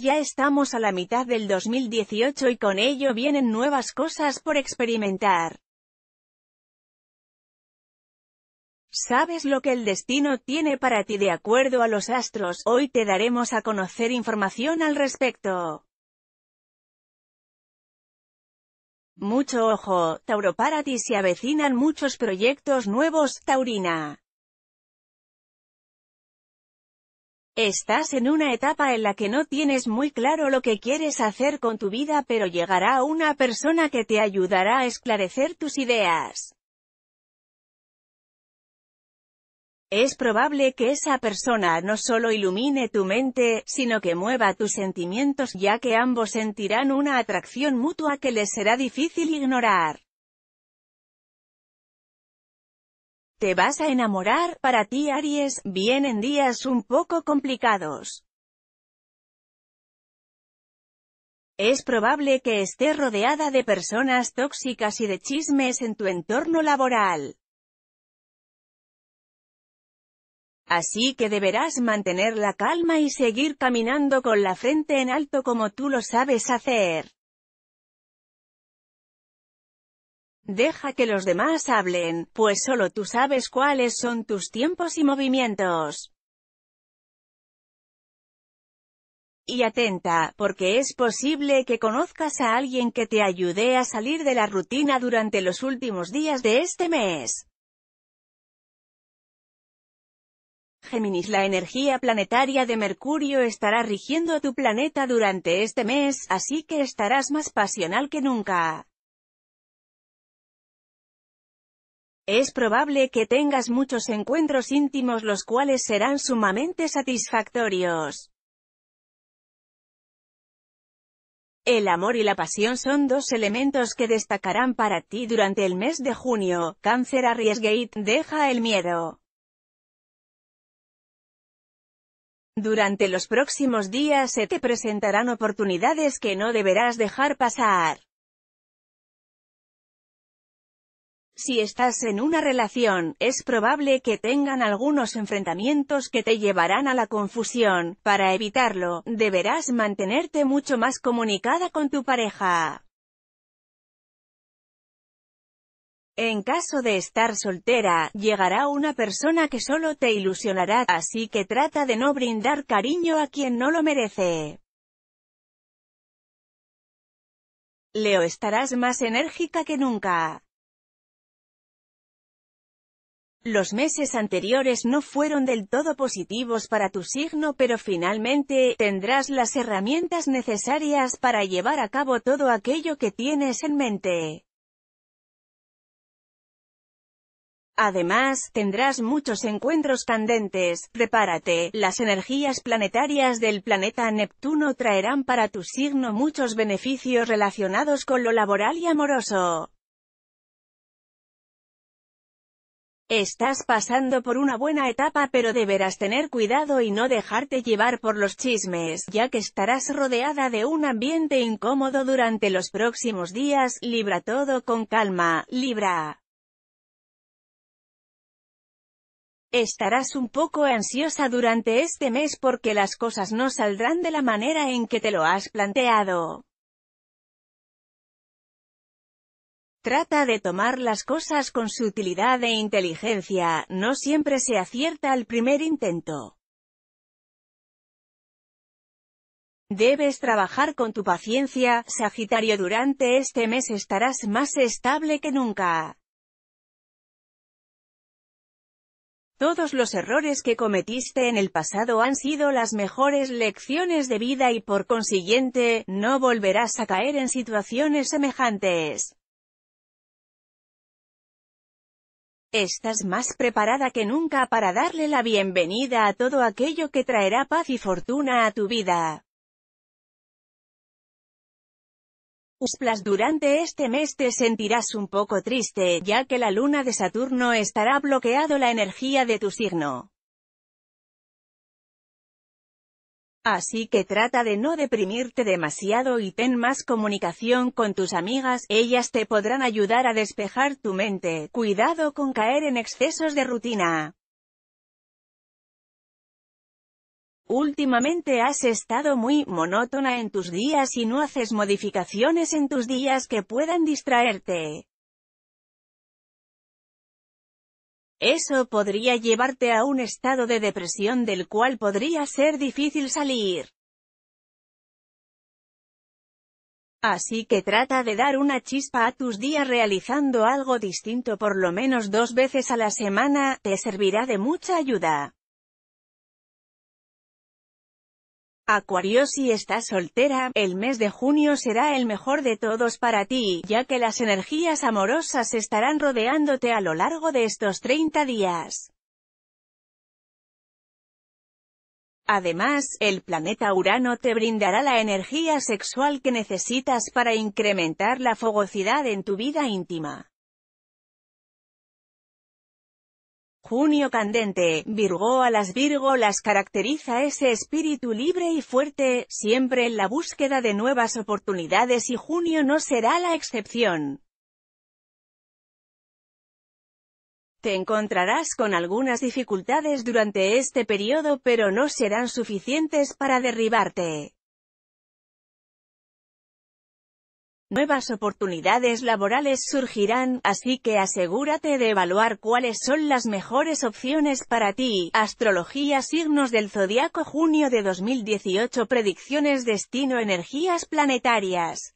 ya estamos a la mitad del 2018 y con ello vienen nuevas cosas por experimentar. ¿Sabes lo que el destino tiene para ti de acuerdo a los astros? Hoy te daremos a conocer información al respecto. Mucho ojo, Tauro para ti se avecinan muchos proyectos nuevos, Taurina. Estás en una etapa en la que no tienes muy claro lo que quieres hacer con tu vida pero llegará una persona que te ayudará a esclarecer tus ideas. Es probable que esa persona no solo ilumine tu mente, sino que mueva tus sentimientos ya que ambos sentirán una atracción mutua que les será difícil ignorar. Te vas a enamorar, para ti Aries, vienen días un poco complicados. Es probable que esté rodeada de personas tóxicas y de chismes en tu entorno laboral. Así que deberás mantener la calma y seguir caminando con la frente en alto como tú lo sabes hacer. Deja que los demás hablen, pues solo tú sabes cuáles son tus tiempos y movimientos. y atenta, porque es posible que conozcas a alguien que te ayude a salir de la rutina durante los últimos días de este mes. Géminis La energía planetaria de Mercurio estará rigiendo tu planeta durante este mes, así que estarás más pasional que nunca. Es probable que tengas muchos encuentros íntimos los cuales serán sumamente satisfactorios. El amor y la pasión son dos elementos que destacarán para ti durante el mes de junio. Cáncer Arriesgate, deja el miedo. Durante los próximos días se te presentarán oportunidades que no deberás dejar pasar. Si estás en una relación, es probable que tengan algunos enfrentamientos que te llevarán a la confusión. Para evitarlo, deberás mantenerte mucho más comunicada con tu pareja. En caso de estar soltera, llegará una persona que solo te ilusionará, así que trata de no brindar cariño a quien no lo merece. Leo estarás más enérgica que nunca. Los meses anteriores no fueron del todo positivos para tu signo pero finalmente, tendrás las herramientas necesarias para llevar a cabo todo aquello que tienes en mente. Además, tendrás muchos encuentros candentes, prepárate, las energías planetarias del planeta Neptuno traerán para tu signo muchos beneficios relacionados con lo laboral y amoroso. Estás pasando por una buena etapa pero deberás tener cuidado y no dejarte llevar por los chismes, ya que estarás rodeada de un ambiente incómodo durante los próximos días, libra todo con calma, libra. Estarás un poco ansiosa durante este mes porque las cosas no saldrán de la manera en que te lo has planteado. Trata de tomar las cosas con sutilidad e inteligencia, no siempre se acierta al primer intento. Debes trabajar con tu paciencia, Sagitario durante este mes estarás más estable que nunca. Todos los errores que cometiste en el pasado han sido las mejores lecciones de vida y por consiguiente, no volverás a caer en situaciones semejantes. Estás más preparada que nunca para darle la bienvenida a todo aquello que traerá paz y fortuna a tu vida. Usplas durante este mes te sentirás un poco triste, ya que la luna de Saturno estará bloqueado la energía de tu signo. Así que trata de no deprimirte demasiado y ten más comunicación con tus amigas, ellas te podrán ayudar a despejar tu mente, cuidado con caer en excesos de rutina. Últimamente has estado muy monótona en tus días y no haces modificaciones en tus días que puedan distraerte. Eso podría llevarte a un estado de depresión del cual podría ser difícil salir. Así que trata de dar una chispa a tus días realizando algo distinto por lo menos dos veces a la semana, te servirá de mucha ayuda. Acuario si estás soltera, el mes de junio será el mejor de todos para ti, ya que las energías amorosas estarán rodeándote a lo largo de estos 30 días. Además, el planeta Urano te brindará la energía sexual que necesitas para incrementar la fogosidad en tu vida íntima. Junio candente, Virgo a las Virgo las caracteriza ese espíritu libre y fuerte, siempre en la búsqueda de nuevas oportunidades y junio no será la excepción. Te encontrarás con algunas dificultades durante este periodo pero no serán suficientes para derribarte. Nuevas oportunidades laborales surgirán, así que asegúrate de evaluar cuáles son las mejores opciones para ti. Astrología Signos del Zodiaco Junio de 2018 Predicciones Destino Energías Planetarias